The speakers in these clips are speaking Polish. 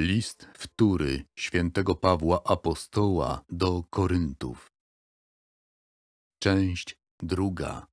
List wtóry świętego Pawła Apostoła do Koryntów. Część druga.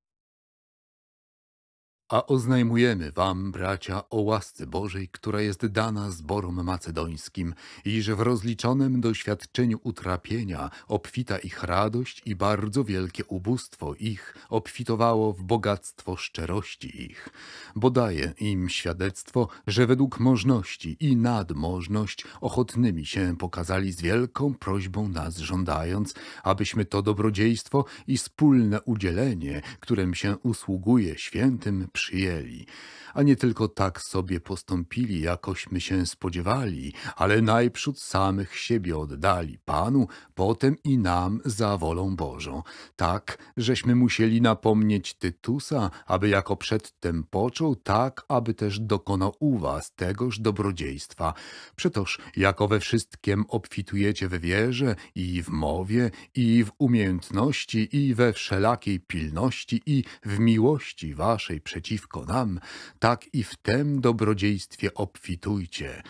A oznajmujemy wam, bracia, o łasce Bożej, która jest dana zborom macedońskim, i że w rozliczonym doświadczeniu utrapienia obfita ich radość i bardzo wielkie ubóstwo ich obfitowało w bogactwo szczerości ich, bo daje im świadectwo, że według możności i nadmożność ochotnymi się pokazali z wielką prośbą nas żądając, abyśmy to dobrodziejstwo i wspólne udzielenie, którym się usługuje świętym, przyjęli, a nie tylko tak sobie postąpili, jakośmy się spodziewali, ale najprzód samych siebie oddali Panu, potem i nam za wolą Bożą, tak, żeśmy musieli napomnieć Tytusa, aby jako przedtem począł, tak, aby też dokonał u was tegoż dobrodziejstwa. Przetoż, jako we wszystkim obfitujecie w wierze i w mowie, i w umiejętności, i we wszelakiej pilności, i w miłości waszej przeciwności, przeciwko nam, tak i w tem dobrodziejstwie obfitujcie.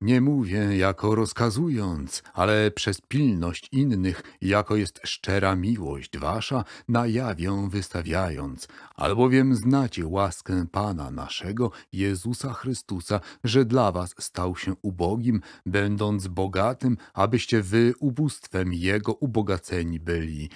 Nie mówię jako rozkazując, ale przez pilność innych, jako jest szczera miłość wasza, na jaw wystawiając, albowiem znacie łaskę Pana naszego, Jezusa Chrystusa, że dla was stał się ubogim, będąc bogatym, abyście wy ubóstwem Jego ubogaceni byli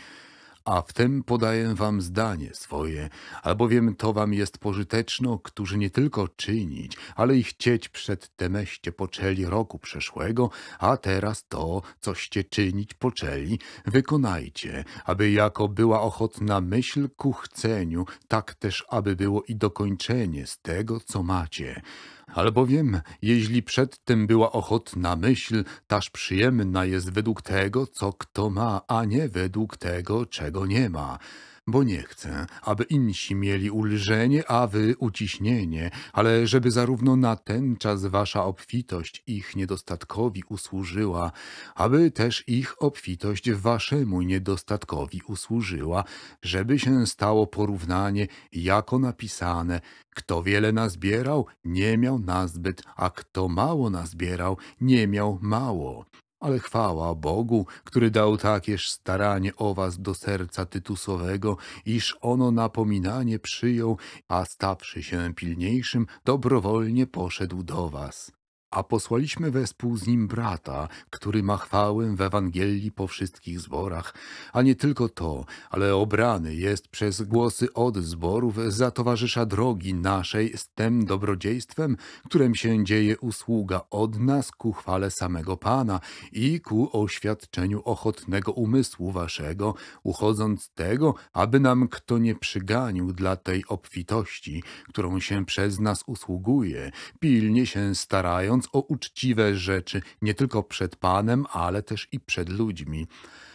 a w tym podaję wam zdanie swoje, albowiem to wam jest pożyteczno, którzy nie tylko czynić, ale i chcieć przed temeście poczęli roku przeszłego, a teraz to, coście czynić poczęli, wykonajcie, aby jako była ochotna myśl ku chceniu, tak też aby było i dokończenie z tego, co macie. Albowiem, jeśli przedtem była ochotna myśl, taż przyjemna jest według tego, co kto ma, a nie według tego, czego nie ma bo nie chcę, aby inni mieli ulżenie, a wy uciśnienie, ale żeby zarówno na ten czas wasza obfitość ich niedostatkowi usłużyła, aby też ich obfitość waszemu niedostatkowi usłużyła, żeby się stało porównanie, jako napisane, kto wiele nazbierał, nie miał nazbyt, a kto mało nazbierał, nie miał mało ale chwała Bogu, który dał takież staranie o was do serca Tytusowego, iż ono napominanie przyjął, a stawszy się pilniejszym, dobrowolnie poszedł do was a posłaliśmy wespół z nim brata, który ma chwałę w Ewangelii po wszystkich zborach, a nie tylko to, ale obrany jest przez głosy od zborów za towarzysza drogi naszej z tym dobrodziejstwem, którym się dzieje usługa od nas ku chwale samego Pana i ku oświadczeniu ochotnego umysłu waszego, uchodząc tego, aby nam kto nie przyganił dla tej obfitości, którą się przez nas usługuje, pilnie się starając, mówiąc o uczciwe rzeczy, nie tylko przed Panem, ale też i przed ludźmi.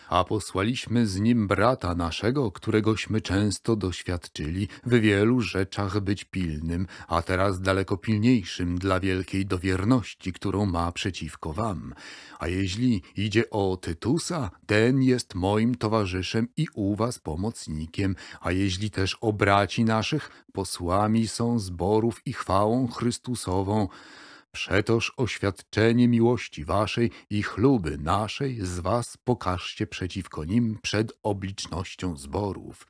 A posłaliśmy z nim brata naszego, któregośmy często doświadczyli, w wielu rzeczach być pilnym, a teraz daleko pilniejszym dla wielkiej dowierności, którą ma przeciwko wam. A jeśli idzie o Tytusa, ten jest moim towarzyszem i u was pomocnikiem, a jeśli też o braci naszych, posłami są zborów i chwałą Chrystusową. Przetoż oświadczenie miłości waszej i chluby naszej z was pokażcie przeciwko nim przed oblicznością zborów,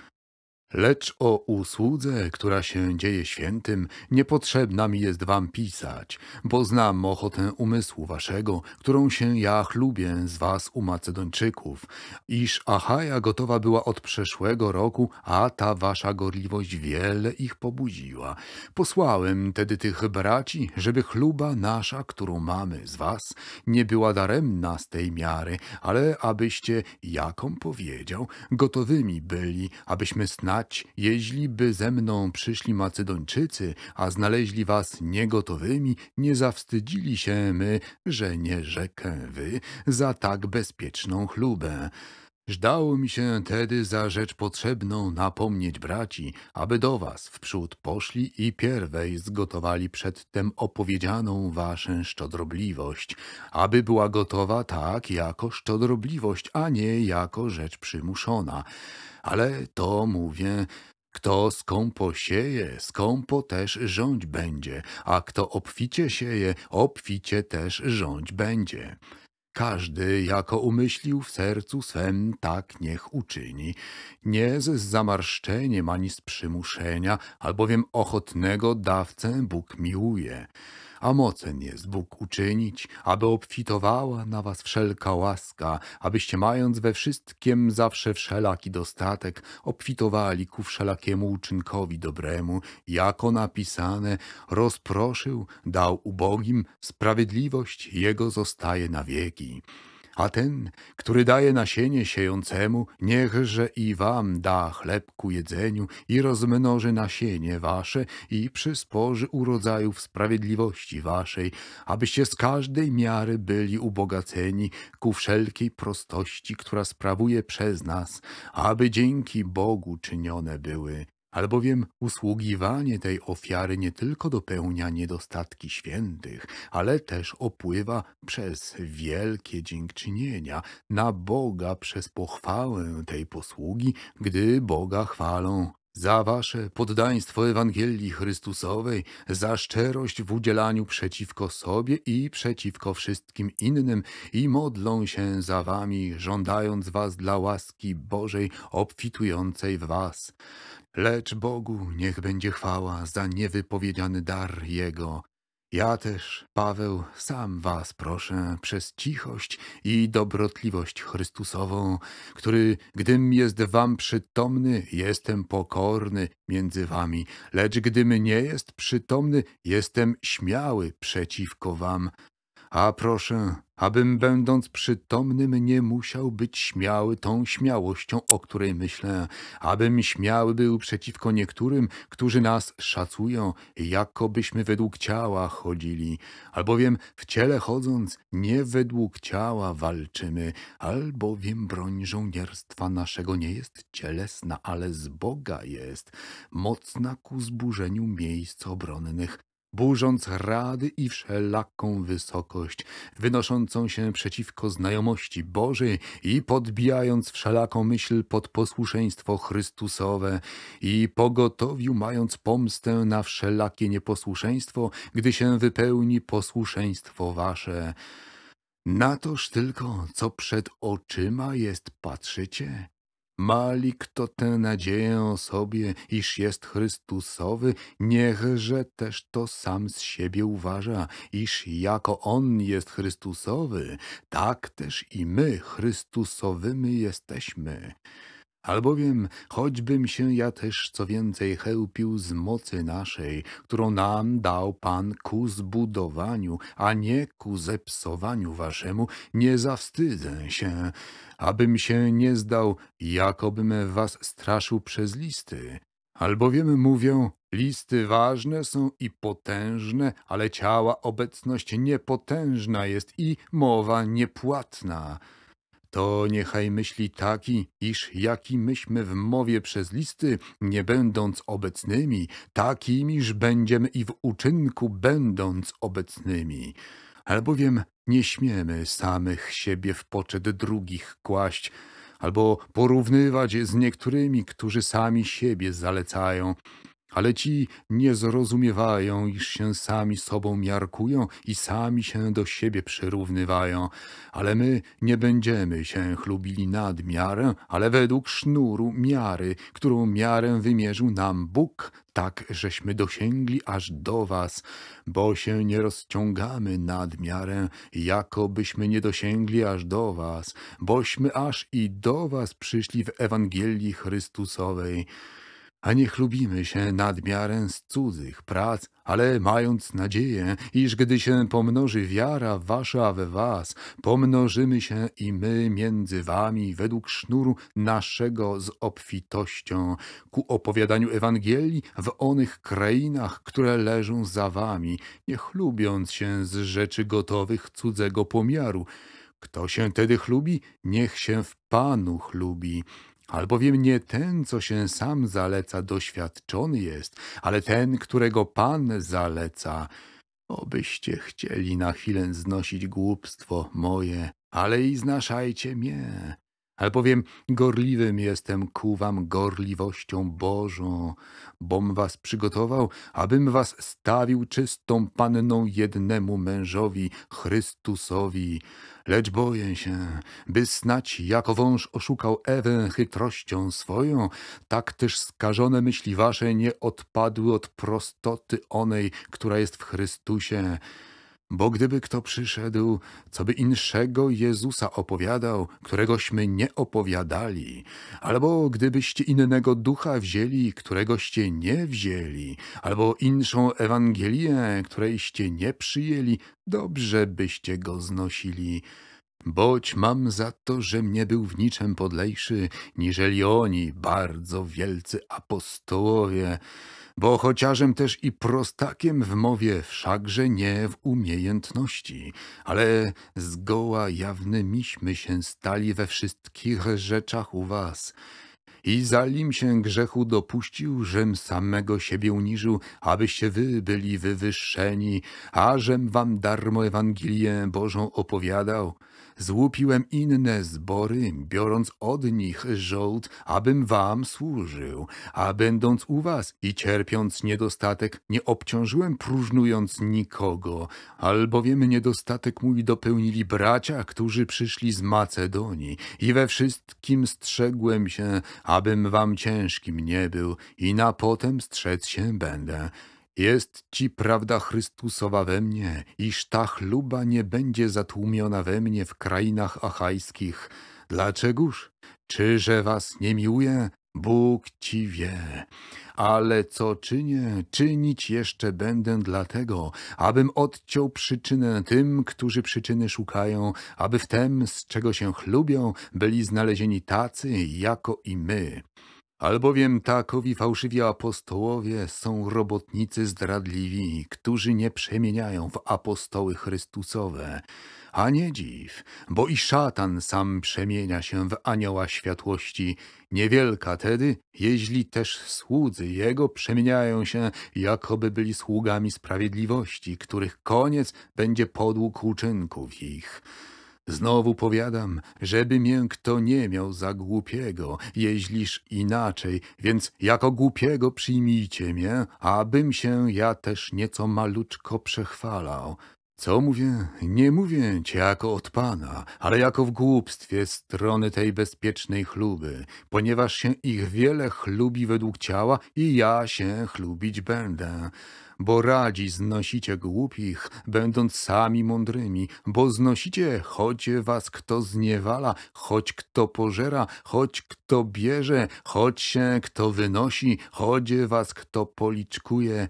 Lecz o usłudze, która się dzieje świętym, niepotrzebna mi jest wam pisać, bo znam ochotę umysłu waszego, którą się ja chlubię z was u Macedończyków, iż Achaja gotowa była od przeszłego roku, a ta wasza gorliwość wiele ich pobudziła. Posłałem tedy tych braci, żeby chluba nasza, którą mamy z was, nie była daremna z tej miary, ale abyście, jaką powiedział, gotowymi byli, abyśmy znali. Ać, jeśli by ze mną przyszli Macedończycy, a znaleźli was niegotowymi, nie zawstydzili się my, że nie rzekę wy za tak bezpieczną chlubę. Żdało mi się tedy za rzecz potrzebną napomnieć braci, aby do was wprzód poszli i pierwej zgotowali przedtem opowiedzianą waszą szczodrobliwość, aby była gotowa tak jako szczodrobliwość, a nie jako rzecz przymuszona. Ale to mówię, kto skąpo sieje, skąpo też rządź będzie, a kto obficie sieje, obficie też rządź będzie. Każdy, jako umyślił w sercu swem, tak niech uczyni. Nie z zamarszczeniem ani z przymuszenia, albowiem ochotnego dawcę Bóg miłuje a mocen jest Bóg uczynić, aby obfitowała na was wszelka łaska, abyście mając we wszystkim zawsze wszelaki dostatek, obfitowali ku wszelakiemu uczynkowi dobremu, jako napisane, rozproszył, dał ubogim, sprawiedliwość jego zostaje na wieki. A ten, który daje nasienie siejącemu, niechże i wam da chleb ku jedzeniu i rozmnoży nasienie wasze i przysporzy urodzajów sprawiedliwości waszej, abyście z każdej miary byli ubogaceni ku wszelkiej prostości, która sprawuje przez nas, aby dzięki Bogu czynione były Albowiem usługiwanie tej ofiary nie tylko dopełnia niedostatki świętych, ale też opływa przez wielkie dziękczynienia na Boga przez pochwałę tej posługi, gdy Boga chwalą za wasze poddaństwo Ewangelii Chrystusowej, za szczerość w udzielaniu przeciwko sobie i przeciwko wszystkim innym i modlą się za wami, żądając was dla łaski Bożej obfitującej w was. Lecz Bogu niech będzie chwała za niewypowiedziany dar Jego. Ja też, Paweł, sam was proszę przez cichość i dobrotliwość Chrystusową, który, gdym jest wam przytomny, jestem pokorny między wami, lecz gdym nie jest przytomny, jestem śmiały przeciwko wam, a proszę, abym będąc przytomnym nie musiał być śmiały tą śmiałością, o której myślę, abym śmiały był przeciwko niektórym, którzy nas szacują, jakobyśmy według ciała chodzili, albowiem w ciele chodząc nie według ciała walczymy, albowiem broń żołnierstwa naszego nie jest cielesna, ale z Boga jest, mocna ku zburzeniu miejsc obronnych, burząc rady i wszelaką wysokość, wynoszącą się przeciwko znajomości Bożej i podbijając wszelaką myśl pod posłuszeństwo Chrystusowe i pogotowiu mając pomstę na wszelakie nieposłuszeństwo, gdy się wypełni posłuszeństwo wasze. Na toż tylko, co przed oczyma jest, patrzycie, Mali kto tę nadzieję o sobie, iż jest Chrystusowy, niechże też to sam z siebie uważa, iż jako On jest Chrystusowy, tak też i my Chrystusowymi jesteśmy. Albowiem, choćbym się ja też co więcej chełpił z mocy naszej, którą nam dał Pan ku zbudowaniu, a nie ku zepsowaniu waszemu, nie zawstydzę się, abym się nie zdał, jakobym was straszył przez listy. Albowiem mówią, listy ważne są i potężne, ale ciała obecność niepotężna jest i mowa niepłatna to niechaj myśli taki, iż jaki myśmy w mowie przez listy, nie będąc obecnymi, takimiż będziemy i w uczynku będąc obecnymi. Albowiem nie śmiemy samych siebie w poczet drugich kłaść, albo porównywać z niektórymi, którzy sami siebie zalecają, ale ci nie zrozumiewają, iż się sami sobą miarkują i sami się do siebie przyrównywają. Ale my nie będziemy się chlubili nad miarę, ale według sznuru miary, którą miarę wymierzył nam Bóg, tak żeśmy dosięgli aż do was, bo się nie rozciągamy nad miarę, jakobyśmy nie dosięgli aż do was, bośmy aż i do was przyszli w Ewangelii Chrystusowej. A nie chlubimy się nadmiarem z cudzych prac, ale mając nadzieję, iż gdy się pomnoży wiara wasza we was, pomnożymy się i my między wami według sznuru naszego z obfitością ku opowiadaniu Ewangelii w onych krainach, które leżą za wami, nie chlubiąc się z rzeczy gotowych cudzego pomiaru, kto się tedy chlubi, niech się w Panu chlubi. Albowiem nie ten, co się sam zaleca, doświadczony jest, ale ten, którego Pan zaleca. Obyście chcieli na chwilę znosić głupstwo moje, ale i znaszajcie mnie, Albowiem gorliwym jestem ku wam gorliwością Bożą, bom was przygotował, abym was stawił czystą panną jednemu mężowi, Chrystusowi. Lecz boję się, by snać jako wąż oszukał Ewę chytrością swoją, tak też skażone myśli wasze nie odpadły od prostoty onej, która jest w Chrystusie. Bo gdyby kto przyszedł, co by inszego Jezusa opowiadał, któregośmy nie opowiadali, albo gdybyście innego ducha wzięli, któregoście nie wzięli, albo inszą Ewangelię, którejście nie przyjęli, dobrze byście go znosili. Boć mam za to, że mnie był w niczym podlejszy, niżeli oni, bardzo wielcy apostołowie, bo chociażem też i prostakiem w mowie, wszakże nie w umiejętności, ale zgoła jawnymiśmy się stali we wszystkich rzeczach u was. I zalim się grzechu dopuścił, żem samego siebie uniżył, abyście wy byli wywyższeni, a żem wam darmo Ewangelię Bożą opowiadał – złupiłem inne zbory, biorąc od nich żołd, abym wam służył, a będąc u was i cierpiąc niedostatek, nie obciążyłem próżnując nikogo, albowiem niedostatek mój dopełnili bracia, którzy przyszli z Macedonii i we wszystkim strzegłem się, abym wam ciężkim nie był i na potem strzec się będę. Jest ci prawda Chrystusowa we mnie, iż ta chluba nie będzie zatłumiona we mnie w krainach achajskich. Dlaczegoż? Czyże was nie miłuję? Bóg ci wie. Ale co czynię, czynić jeszcze będę dlatego, abym odciął przyczynę tym, którzy przyczyny szukają, aby w tem, z czego się chlubią, byli znalezieni tacy, jako i my. Albowiem takowi fałszywi apostołowie są robotnicy zdradliwi, którzy nie przemieniają w apostoły Chrystusowe. A nie dziw, bo i szatan sam przemienia się w anioła światłości. Niewielka tedy, jeźli też słudzy jego przemieniają się, jakoby byli sługami sprawiedliwości, których koniec będzie podług uczynków ich. Znowu powiadam, żeby mię kto nie miał za głupiego, jeźliż inaczej, więc jako głupiego przyjmijcie mnie, abym się ja też nieco maluczko przechwalał. Co mówię? Nie mówię cię jako od Pana, ale jako w głupstwie strony tej bezpiecznej chluby, ponieważ się ich wiele chlubi według ciała i ja się chlubić będę. Bo radzi znosicie głupich, będąc sami mądrymi, bo znosicie, choć was kto zniewala, choć kto pożera, choć kto bierze, choć się kto wynosi, choć was kto policzkuje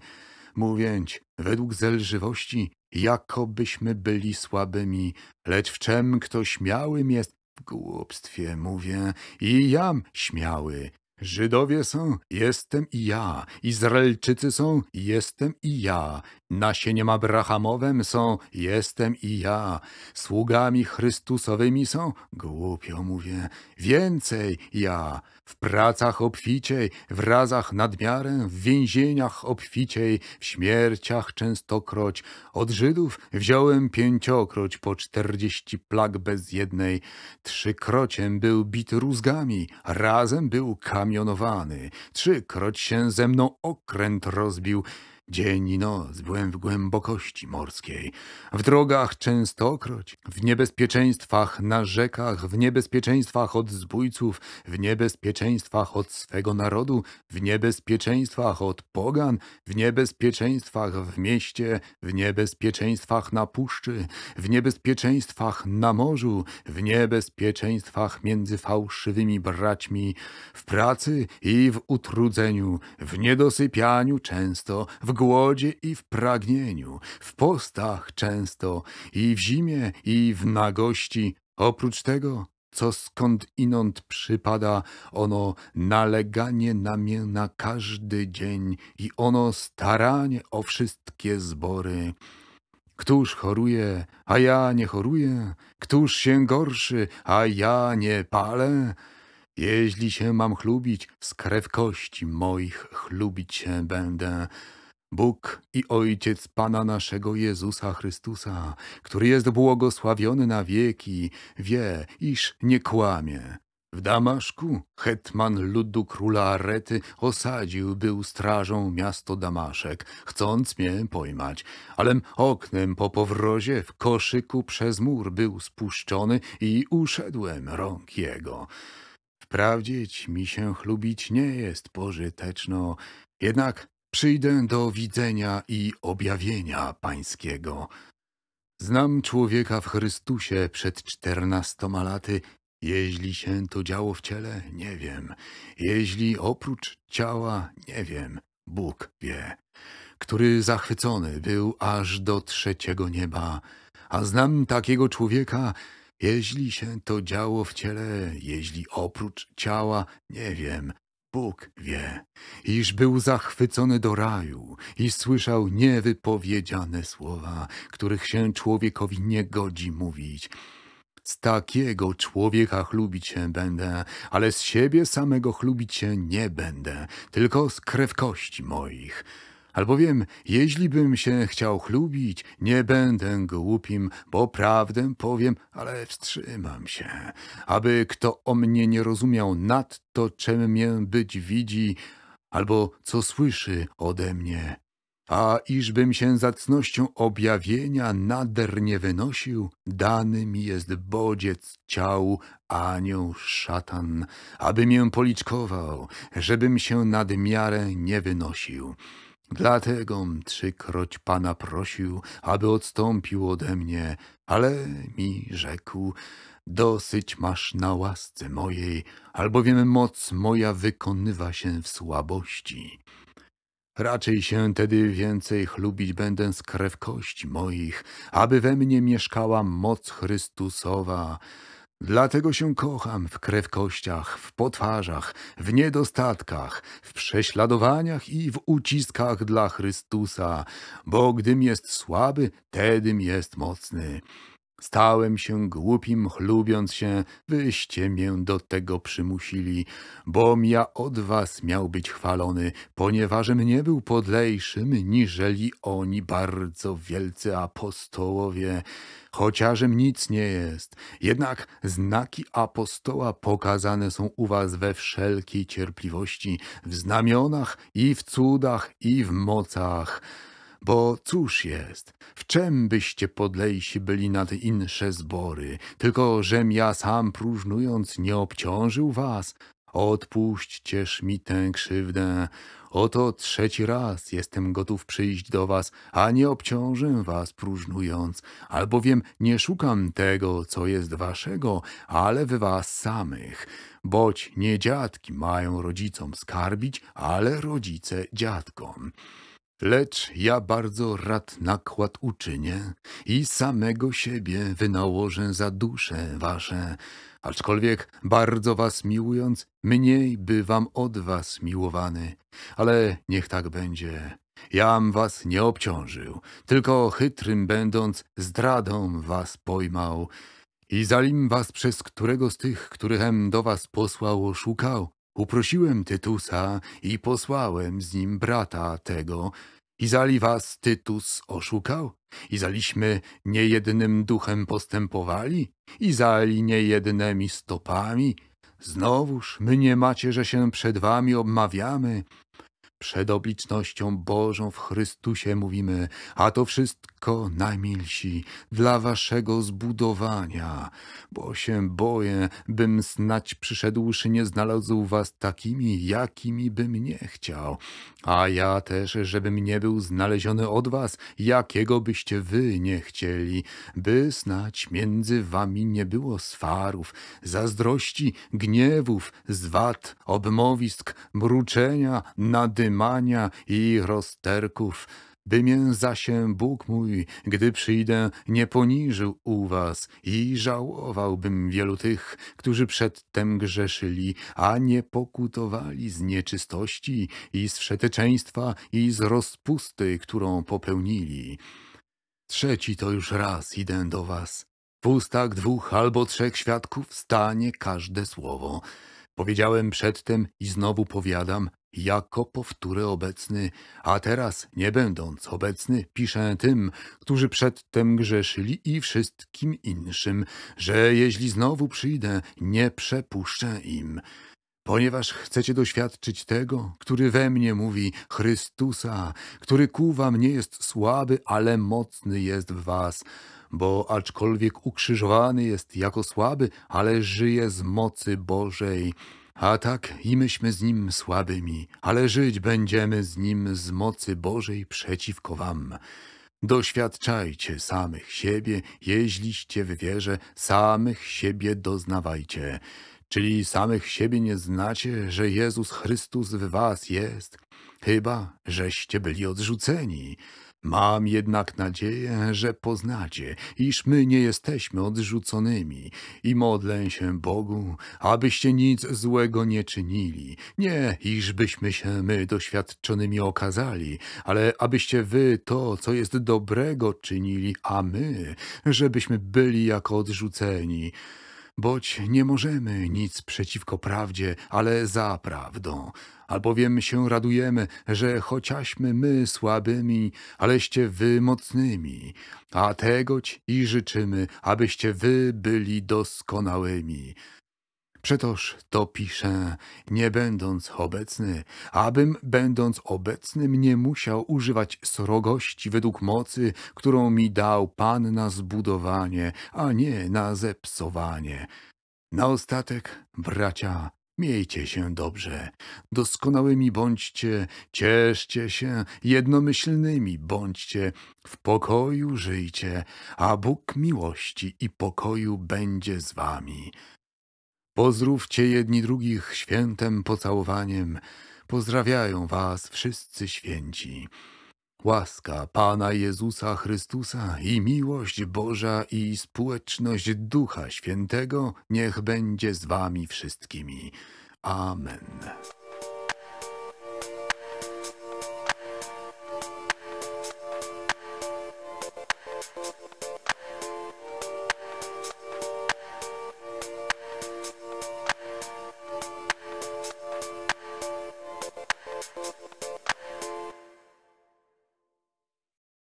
mówięć, według zelżywości, jakobyśmy byli słabymi, lecz w czem kto śmiałym jest, w głupstwie mówię, i jam śmiały. Żydowie są, jestem i ja, Izraelczycy są, jestem i ja, Nasieniem Abrahamowem są jestem i ja, sługami Chrystusowymi są, głupio mówię, więcej ja, w pracach obficiej, w razach nadmiarem, w więzieniach obficiej, w śmierciach częstokroć, od Żydów wziąłem pięciokroć, po czterdzieści plag bez jednej, trzykroćem był bity rózgami, razem był kamionowany, trzykroć się ze mną okręt rozbił, Dzień i noc byłem w głębokości morskiej, w drogach częstokroć, w niebezpieczeństwach na rzekach, w niebezpieczeństwach od zbójców, w niebezpieczeństwach od swego narodu, w niebezpieczeństwach od pogan, w niebezpieczeństwach w mieście, w niebezpieczeństwach na puszczy, w niebezpieczeństwach na morzu, w niebezpieczeństwach między fałszywymi braćmi, w pracy i w utrudzeniu, w niedosypianiu często, w głodzie i w pragnieniu, w postach często, i w zimie, i w nagości. Oprócz tego, co skąd inąd przypada, ono naleganie na mnie na każdy dzień i ono staranie o wszystkie zbory. Któż choruje, a ja nie choruję? Któż się gorszy, a ja nie palę? Jeśli się mam chlubić, z krew kości moich chlubić się będę. Bóg i Ojciec Pana naszego Jezusa Chrystusa, który jest błogosławiony na wieki, wie, iż nie kłamie. W Damaszku hetman ludu króla Arety osadził był strażą miasto Damaszek, chcąc mnie pojmać, alem oknem po powrozie w koszyku przez mur był spuszczony i uszedłem rąk jego. Wprawdzieć mi się chlubić nie jest pożyteczno, jednak Przyjdę do widzenia i objawienia Pańskiego. Znam człowieka w Chrystusie przed czternastoma laty. Jeśli się to działo w ciele, nie wiem. Jeśli oprócz ciała, nie wiem. Bóg wie. Który zachwycony był aż do trzeciego nieba. A znam takiego człowieka, jeśli się to działo w ciele, jeśli oprócz ciała, nie wiem. Bóg wie, iż był zachwycony do raju i słyszał niewypowiedziane słowa, których się człowiekowi nie godzi mówić. Z takiego człowieka chlubić się będę, ale z siebie samego chlubić się nie będę, tylko z krewkości moich. Albowiem, jeśli bym się chciał chlubić, nie będę głupim, bo prawdę powiem, ale wstrzymam się, aby kto o mnie nie rozumiał nad to czym mię być widzi, albo co słyszy ode mnie. A iżbym się zacnością objawienia nader nie wynosił, dany mi jest bodziec ciał, anioł szatan, aby mię policzkował, żebym się nad miarę nie wynosił. Dlategom trzykroć Pana prosił, aby odstąpił ode mnie, ale mi rzekł, dosyć masz na łasce mojej, albowiem moc moja wykonywa się w słabości. Raczej się tedy więcej chlubić będę z kości moich, aby we mnie mieszkała moc Chrystusowa, Dlatego się kocham w krewkościach, w potwarzach, w niedostatkach, w prześladowaniach i w uciskach dla Chrystusa, bo gdym jest słaby, tedym jest mocny. Stałem się głupim, chlubiąc się, wyście mię do tego przymusili, bom ja od was miał być chwalony, ponieważem nie był podlejszym, niżeli oni bardzo wielcy apostołowie, chociażem nic nie jest. Jednak znaki apostoła pokazane są u was we wszelkiej cierpliwości, w znamionach i w cudach i w mocach bo cóż jest, w czym byście podlejsi byli nad insze zbory, tylko żem ja sam próżnując nie obciążył was? Odpuśćcież mi tę krzywdę. Oto trzeci raz jestem gotów przyjść do was, a nie obciążę was próżnując, albowiem nie szukam tego, co jest waszego, ale w was samych. Boć nie dziadki mają rodzicom skarbić, ale rodzice dziadkom. Lecz ja bardzo rad nakład uczynię i samego siebie wynałożę za dusze wasze, aczkolwiek bardzo was miłując, mniej bywam od was miłowany. Ale niech tak będzie. Jam was nie obciążył, tylko chytrym będąc zdradą was pojmał. I zalim was przez którego z tych, którychem do was posłał, szukał, Uprosiłem Tytusa i posłałem z nim brata tego. Izali was Tytus oszukał? Izaliśmy niejednym duchem postępowali? Izali niejednymi stopami? Znowuż mnie macie, że się przed wami obmawiamy, przed oblicznością Bożą w Chrystusie mówimy, a to wszystko, najmilsi, dla waszego zbudowania, bo się boję, bym snać przyszedłszy nie znalazł was takimi, jakimi bym nie chciał, a ja też, żebym nie był znaleziony od was, jakiego byście wy nie chcieli, by snać między wami nie było swarów, zazdrości, gniewów, zwad, obmowisk, mruczenia, nadymu, mania i rozterków, by mię zasię Bóg mój, gdy przyjdę, nie poniżył u was i żałowałbym wielu tych, którzy przedtem grzeszyli, a nie pokutowali z nieczystości i z wszeteczeństwa i z rozpusty, którą popełnili. Trzeci to już raz idę do was. W ustach dwóch albo trzech świadków stanie każde słowo. Powiedziałem przedtem i znowu powiadam, jako powtórę obecny, a teraz, nie będąc obecny, piszę tym, którzy przedtem grzeszyli i wszystkim inszym, że jeśli znowu przyjdę, nie przepuszczę im. Ponieważ chcecie doświadczyć tego, który we mnie mówi Chrystusa, który ku wam nie jest słaby, ale mocny jest w was, bo aczkolwiek ukrzyżowany jest jako słaby, ale żyje z mocy Bożej. A tak i myśmy z nim słabymi, ale żyć będziemy z nim z mocy Bożej przeciwko wam. Doświadczajcie samych siebie, jeźliście w wierze, samych siebie doznawajcie. Czyli samych siebie nie znacie, że Jezus Chrystus w was jest, chyba żeście byli odrzuceni. Mam jednak nadzieję, że poznacie, iż my nie jesteśmy odrzuconymi i modlę się Bogu, abyście nic złego nie czynili. Nie, iżbyśmy się my doświadczonymi okazali, ale abyście wy to, co jest dobrego, czynili, a my, żebyśmy byli jako odrzuceni boć nie możemy nic przeciwko prawdzie, ale za prawdą, albowiem się radujemy, że chociażmy my słabymi, aleście wy mocnymi, a tegoć i życzymy, abyście wy byli doskonałymi. Przetoż to piszę, nie będąc obecny, abym będąc obecnym nie musiał używać srogości według mocy, którą mi dał Pan na zbudowanie, a nie na zepsowanie. Na ostatek, bracia, Miejcie się dobrze, doskonałymi bądźcie, cieszcie się, jednomyślnymi bądźcie, w pokoju żyjcie, a Bóg miłości i pokoju będzie z wami. Pozdrówcie jedni drugich świętem pocałowaniem. Pozdrawiają was wszyscy święci. Łaska Pana Jezusa Chrystusa i miłość Boża i społeczność Ducha Świętego niech będzie z wami wszystkimi. Amen.